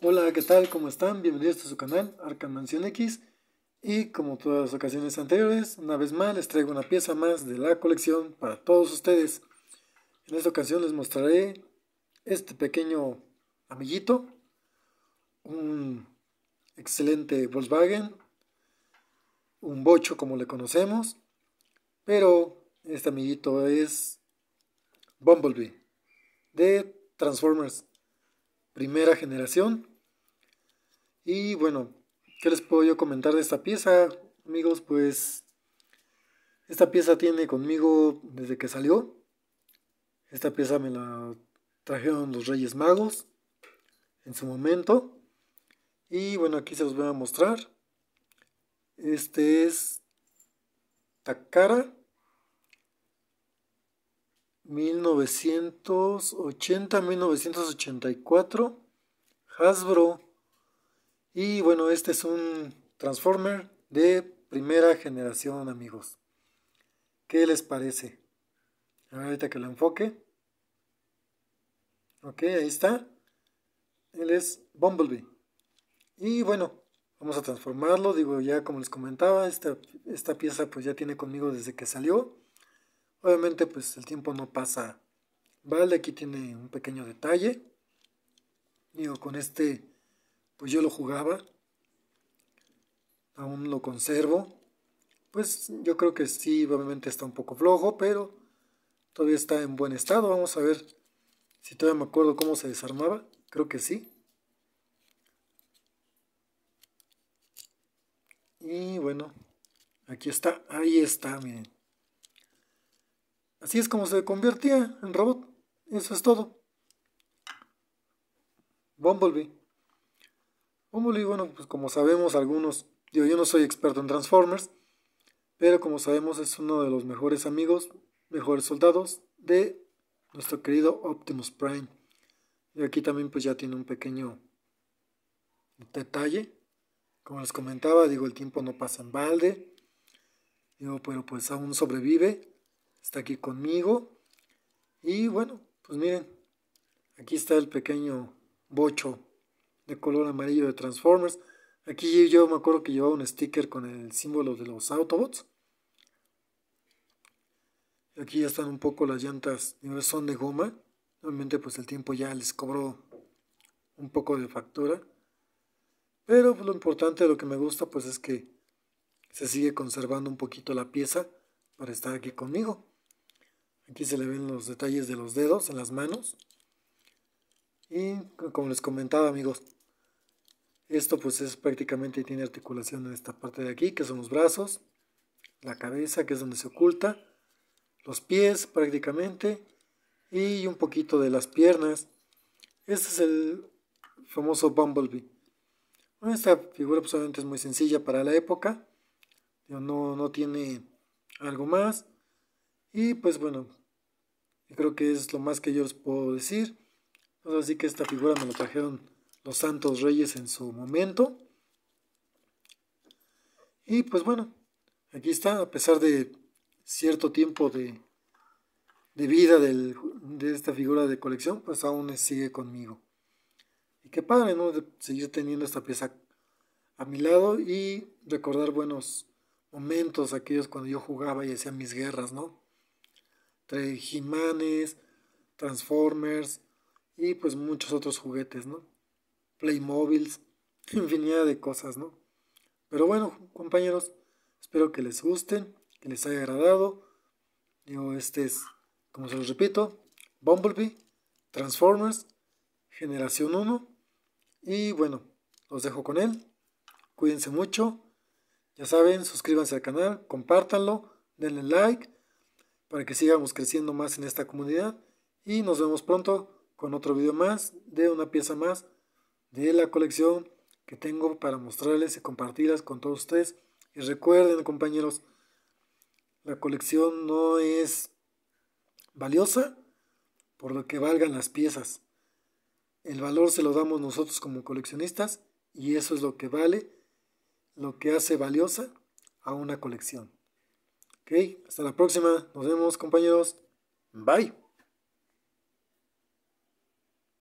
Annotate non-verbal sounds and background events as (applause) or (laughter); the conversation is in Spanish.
Hola, ¿qué tal? ¿Cómo están? Bienvenidos a su canal Arcan Mansion X y como todas las ocasiones anteriores, una vez más les traigo una pieza más de la colección para todos ustedes. En esta ocasión les mostraré este pequeño amiguito, un excelente Volkswagen, un bocho como le conocemos, pero este amiguito es Bumblebee de Transformers primera generación y bueno, ¿qué les puedo yo comentar de esta pieza? Amigos, pues esta pieza tiene conmigo desde que salió. Esta pieza me la trajeron los Reyes Magos en su momento. Y bueno, aquí se los voy a mostrar. Este es Takara 1980-1984 Hasbro y bueno, este es un Transformer de primera generación, amigos. ¿Qué les parece? A ver, ahorita que lo enfoque. Ok, ahí está. Él es Bumblebee. Y bueno, vamos a transformarlo. Digo, ya como les comentaba, esta, esta pieza pues ya tiene conmigo desde que salió. Obviamente pues el tiempo no pasa. Vale, aquí tiene un pequeño detalle. Digo, con este pues yo lo jugaba, aún lo conservo, pues yo creo que sí, obviamente está un poco flojo, pero todavía está en buen estado, vamos a ver si todavía me acuerdo cómo se desarmaba, creo que sí. Y bueno, aquí está, ahí está, miren. Así es como se convertía en robot. Eso es todo. Bumblebee. Y bueno, pues como sabemos, algunos, yo no soy experto en Transformers, pero como sabemos es uno de los mejores amigos, mejores soldados de nuestro querido Optimus Prime. Y aquí también pues ya tiene un pequeño detalle. Como les comentaba, digo, el tiempo no pasa en balde. pero pues aún sobrevive. Está aquí conmigo. Y bueno, pues miren, aquí está el pequeño bocho de color amarillo de Transformers. Aquí yo me acuerdo que llevaba un sticker con el símbolo de los Autobots. Aquí ya están un poco las llantas, son de goma. Obviamente pues el tiempo ya les cobró un poco de factura. Pero pues, lo importante, lo que me gusta pues es que se sigue conservando un poquito la pieza para estar aquí conmigo. Aquí se le ven los detalles de los dedos en las manos. Y como les comentaba amigos, esto pues es prácticamente tiene articulación en esta parte de aquí, que son los brazos, la cabeza, que es donde se oculta, los pies prácticamente, y un poquito de las piernas. Este es el famoso Bumblebee. esta figura pues, obviamente es muy sencilla para la época, no, no tiene algo más. Y pues bueno, creo que es lo más que yo os puedo decir. Pues, así que esta figura me la trajeron los santos reyes en su momento. Y pues bueno, aquí está, a pesar de cierto tiempo de, de vida de esta figura de colección, pues aún sigue conmigo. Y qué padre, ¿no? De seguir teniendo esta pieza a mi lado y recordar buenos momentos, aquellos cuando yo jugaba y hacía mis guerras, ¿no? Entre Jimanes, Transformers y pues muchos otros juguetes, ¿no? Playmobiles, (laughs) infinidad de cosas, ¿no? Pero bueno, compañeros, espero que les gusten, que les haya agradado. este es, como se los repito, Bumblebee, Transformers, Generación 1. Y bueno, los dejo con él. Cuídense mucho. Ya saben, suscríbanse al canal, compártanlo, denle like para que sigamos creciendo más en esta comunidad. Y nos vemos pronto con otro video más de una pieza más de la colección que tengo para mostrarles y compartirlas con todos ustedes. Y recuerden, compañeros, la colección no es valiosa por lo que valgan las piezas. El valor se lo damos nosotros como coleccionistas y eso es lo que vale, lo que hace valiosa a una colección. Ok, hasta la próxima. Nos vemos compañeros. Bye.